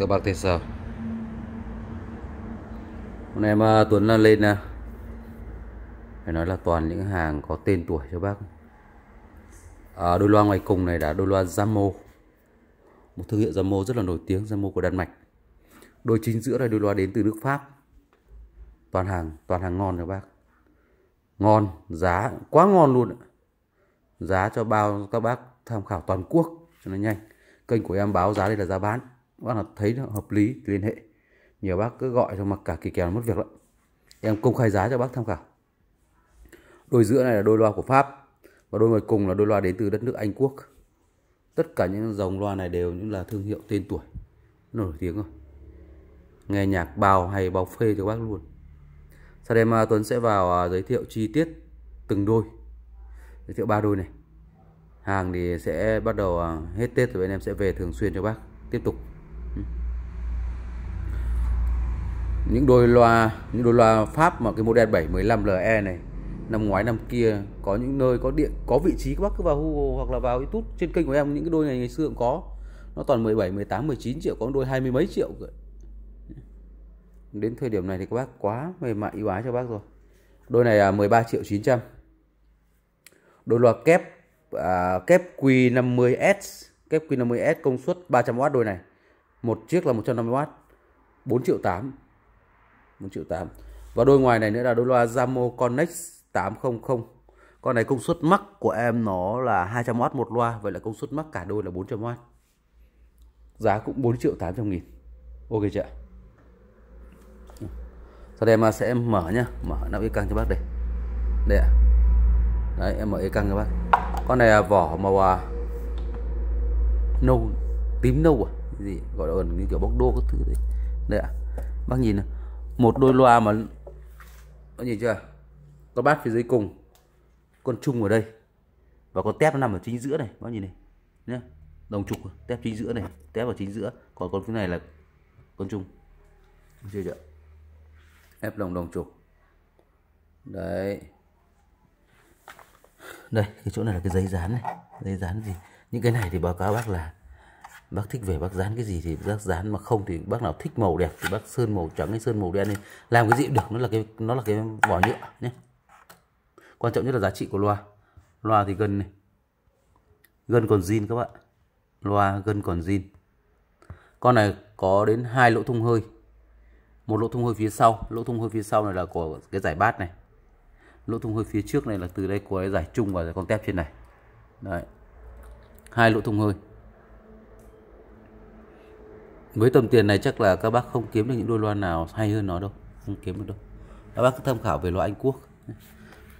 các bác thấy sao hôm nay mà Tuấn à, lên nè à, phải nói là toàn những hàng có tên tuổi cho bác à, đôi loa ngoài cùng này là đôi loa JAMO, một thương hiệu JAMO rất là nổi tiếng JAMO của Đan Mạch đôi chính giữa là đôi loa đến từ nước Pháp toàn hàng toàn hàng ngon cho bác ngon giá quá ngon luôn giá cho bao các bác tham khảo toàn quốc cho nó nhanh kênh của em báo giá đây là giá bán bác là thấy nó hợp lý thì liên hệ nhiều bác cứ gọi cho mặc cả kỳ kèo mất việc lắm em công khai giá cho bác tham khảo đôi giữa này là đôi loa của pháp và đôi ngoài cùng là đôi loa đến từ đất nước anh quốc tất cả những dòng loa này đều những là thương hiệu tên tuổi nổi tiếng rồi nghe nhạc bào hay bào phê cho bác luôn sau đây mà Tuấn sẽ vào à, giới thiệu chi tiết từng đôi giới thiệu ba đôi này hàng thì sẽ bắt đầu à, hết Tết rồi bên em sẽ về thường xuyên cho bác tiếp tục những đôi loa những đôi loa Pháp mà cái model 715 LE này năm ngoái năm kia có những nơi có điện có vị trí các bác cứ vào Google hoặc là vào YouTube trên kênh của em những cái đôi này ngày xưa cũng có nó toàn 17 18 19 triệu có đôi hai mươi mấy triệu rồi. đến thời điểm này thì các bác quá mềm mại ưu ái cho bác rồi đôi này là 13 triệu 900 đôi loa kép à, kép Q50S kép Q50S công suất 300W đôi này một chiếc là 150W 4 triệu 8 4 triệu 8 và đôi ngoài này nữa là đôi loa Zamo Connect 800 con này công suất mắc của em nó là 200W một loa vậy là công suất mắc cả đôi là 400W giá cũng 4 triệu 800 nghìn ok chưa sau đây em sẽ mở nhá mở nắp e căng cho bác đây đây ạ đấy em mở e căng cho bác con này là vỏ màu à, nâu tím nâu à gì gọi là gần như kiểu bốc đô các thứ đấy đấy ạ bác nhìn này. một đôi loa mà bác nhìn chưa có bát phía dưới cùng con chung ở đây và con tép nó nằm ở chính giữa này bác nhìn này nhé, đồng trục tép chính giữa này tép ở chính giữa còn con cái này là con chung chưa chưa ép đồng đồng trục đấy đây cái chỗ này là cái giấy dán này giấy dán gì những cái này thì báo cáo bác là bác thích về bác dán cái gì thì bác dán mà không thì bác nào thích màu đẹp thì bác sơn màu trắng hay sơn màu đen lên làm cái gì được nó là cái nó là cái vỏ nhựa nhé quan trọng nhất là giá trị của loa loa thì gần này gân còn zin các bạn loa gần còn zin con này có đến hai lỗ thông hơi một lỗ thông hơi phía sau lỗ thông hơi phía sau này là của cái giải bát này lỗ thông hơi phía trước này là từ đây của cái giải chung và giải con tép trên này đấy hai lỗ thông hơi với tầm tiền này chắc là các bác không kiếm được những đôi loa nào hay hơn nó đâu không kiếm được đâu các bác cứ tham khảo về loa Anh Quốc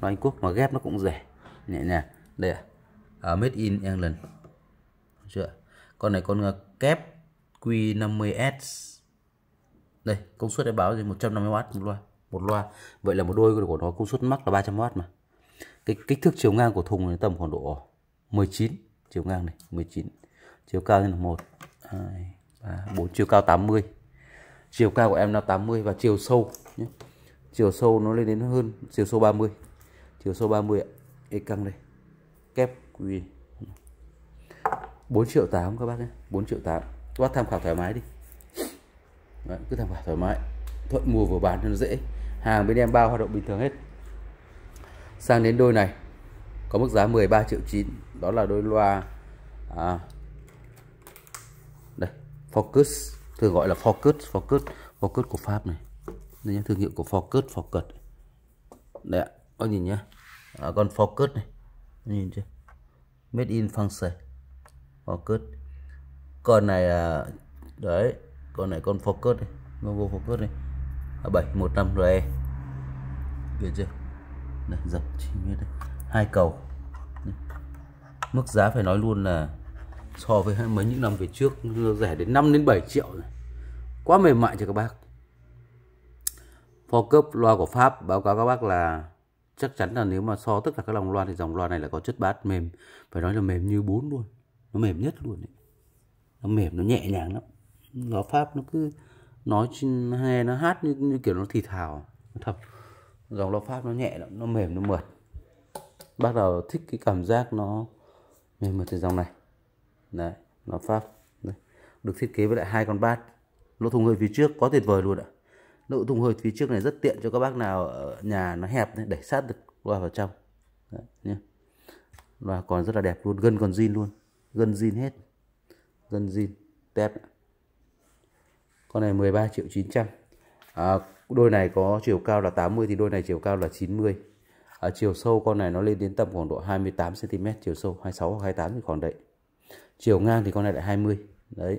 loa Anh Quốc mà ghép nó cũng rẻ nhẹ nhàng đây ạ à. uh, made in England chưa con này con à, kép Q50S đây công suất đã báo gì 150W một loa một loa vậy là một đôi của nó công suất mắc là 300W mà cái kích thước chiều ngang của thùng này tầm khoảng độ 19 chiều ngang này 19 chiều cao là 1 2 và bốn chiều cao 80 chiều cao của em là 80 và chiều sâu nhé. chiều sâu nó lên đến hơn chiều sâu 30 chiều sâu 30 ạ Ê căng đây kép quy 4 triệu 8 các bác nhé 4 triệu 8 các bác tham khảo thoải mái đi Đấy, cứ tham khảo thoải mái thuận mua vừa bán cho nó dễ hàng bên em bao hoạt động bình thường hết sang đến đôi này có mức giá 13 triệu 9 đó là đôi loa à, Focus thường gọi là Focus Focus Focus của Pháp này đây nhá, thương hiệu của Focus Focus đấy ạ có nhìn nhá à, con Focus này nhìn chưa made in France Focus con này là đấy con này con Focus này Novo Focus này à, bảy một năm RE được chưa này dập chi hai cầu mức giá phải nói luôn là so với mấy những năm về trước rẻ đến 5 đến 7 triệu rồi quá mềm mại cho các bác For cấp loa của Pháp báo cáo các bác là chắc chắn là nếu mà so tất cả các dòng loa thì dòng loa này là có chất bát mềm phải nói là mềm như bún luôn nó mềm nhất luôn ấy. nó mềm nó nhẹ nhàng lắm loa Pháp nó cứ nói trên hay nó hát như, như kiểu nó thì thào thật dòng loa Pháp nó nhẹ lắm nó mềm nó mượt bác nào thích cái cảm giác nó mềm mượt từ dòng này đấy là pháp đấy. được thiết kế với lại hai con bát lỗ thùng hơi phía trước quá tuyệt vời luôn ạ lỗ thùng hơi phía trước này rất tiện cho các bác nào ở nhà nó hẹp đấy, đẩy sát được loa vào trong đấy, nhé. loa còn rất là đẹp luôn gân còn zin luôn gân zin hết gân zin tép con này 13 triệu 900 à, đôi này có chiều cao là 80 thì đôi này chiều cao là 90 ở à, chiều sâu con này nó lên đến tầm khoảng độ 28 cm chiều sâu 26 hoặc 28 thì khoảng đấy chiều ngang thì con này lại 20 đấy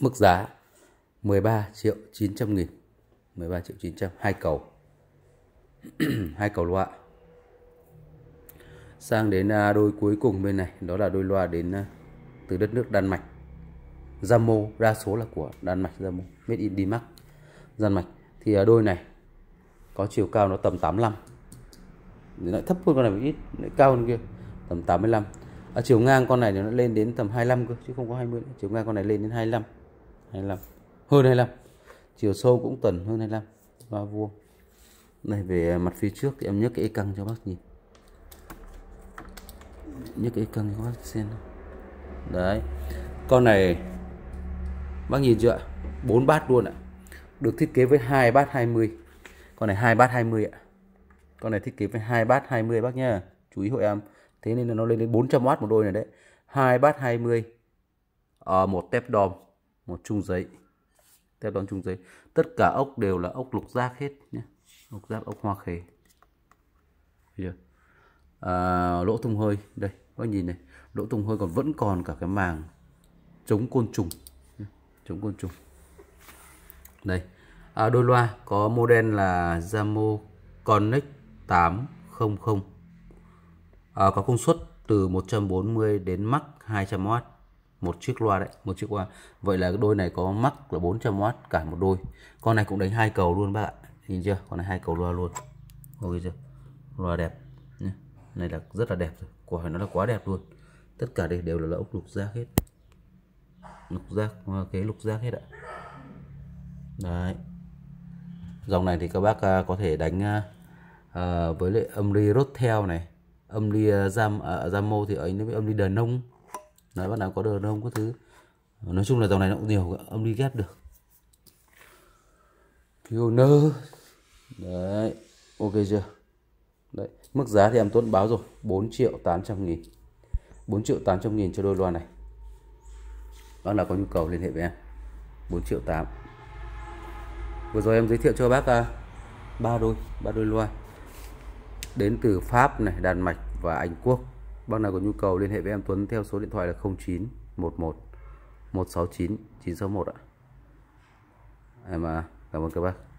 mức giá 13 triệu 900 nghìn 13 triệu 900 hai cầu hai cầu loa sang đến à, đôi cuối cùng bên này đó là đôi loa đến à, từ đất nước Đan Mạch Zamo đa số là của Đan Mạch Zamo made in Denmark Đan Mạch thì à, đôi này có chiều cao nó tầm 85 lại thấp hơn con này một ít lại cao hơn kia tầm 85 à, chiều ngang con này thì nó lên đến tầm 25 cơ chứ không có 20 nữa. chiều ngang con này lên đến 25 25 hơn 25 chiều sâu cũng tuần hơn 25 và vuông này về mặt phía trước thì em nhấc cái căng cho bác nhìn nhấc cái căng cho bác xem đấy con này bác nhìn chưa ạ bốn bát luôn ạ được thiết kế với hai bát 20 con này hai bát 20 ạ con này thiết kế với hai bát 20 bác nhá chú ý hội em thế nên là nó lên đến 400W một đôi này đấy hai bát 20 à, ờ, một tép đòn một chung giấy tép đòn chung giấy tất cả ốc đều là ốc lục giác hết nhé ốc giác ốc hoa khề à, lỗ thông hơi đây các nhìn này lỗ thông hơi còn vẫn còn cả cái màng chống côn trùng chống côn trùng đây à, đôi loa có model là JAMO Connect 800 Ờ, có công suất từ 140 đến max 200W một chiếc loa đấy một chiếc loa vậy là cái đôi này có mắc là 400W cả một đôi con này cũng đánh hai cầu luôn bác ạ nhìn chưa con này hai cầu loa luôn ok chưa loa đẹp này là rất là đẹp rồi quả nó là quá đẹp luôn tất cả đây đều là, ốc lục giác hết lục giác cái lục giác hết ạ đấy dòng này thì các bác à, có thể đánh à, à, với lại âm ri rốt theo này âm ly giam ờ, ở giam ờ, ờ, mô thì anh nó với âm ly đờ nông nói bắt đầu có đờ nông có thứ nói chung là dòng này nó cũng nhiều âm ly ghép được nơ đấy ok chưa đấy mức giá thì em tuấn báo rồi 4 triệu 800 nghìn 4 triệu 800 nghìn cho đôi loa này bác nào có nhu cầu liên hệ với em 4 triệu 8 vừa rồi em giới thiệu cho bác à, ba đôi ba đôi loa đến từ Pháp này, Đan Mạch và Anh Quốc. Bác nào có nhu cầu liên hệ với em Tuấn theo số điện thoại là 09 11 169 961 ạ. Em à, cảm ơn các bác.